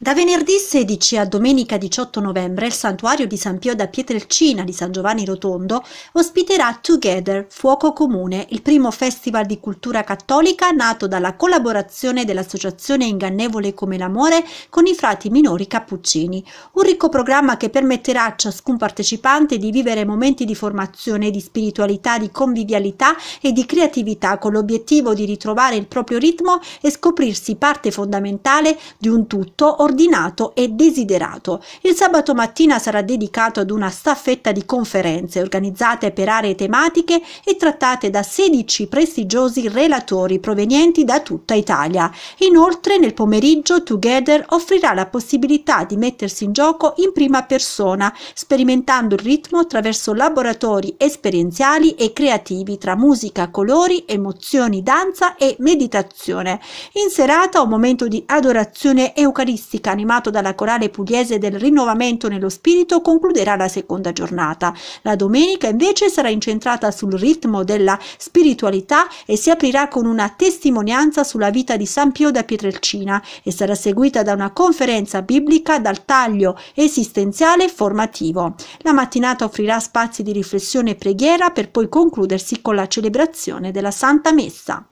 Da venerdì 16 a domenica 18 novembre il santuario di San Pio da Pietrelcina di San Giovanni Rotondo ospiterà Together Fuoco Comune, il primo festival di cultura cattolica nato dalla collaborazione dell'associazione Ingannevole come l'amore con i frati minori cappuccini. Un ricco programma che permetterà a ciascun partecipante di vivere momenti di formazione, di spiritualità, di convivialità e di creatività con l'obiettivo di ritrovare il proprio ritmo e scoprirsi parte fondamentale di un tutto o ordinato e desiderato. Il sabato mattina sarà dedicato ad una staffetta di conferenze organizzate per aree tematiche e trattate da 16 prestigiosi relatori provenienti da tutta Italia. Inoltre nel pomeriggio Together offrirà la possibilità di mettersi in gioco in prima persona, sperimentando il ritmo attraverso laboratori esperienziali e creativi tra musica, colori, emozioni, danza e meditazione. In serata un momento di adorazione eucaristica Eucaristica animato dalla corale pugliese del rinnovamento nello spirito concluderà la seconda giornata. La domenica invece sarà incentrata sul ritmo della spiritualità e si aprirà con una testimonianza sulla vita di San Pio da Pietrelcina e sarà seguita da una conferenza biblica dal taglio esistenziale e formativo. La mattinata offrirà spazi di riflessione e preghiera per poi concludersi con la celebrazione della Santa Messa.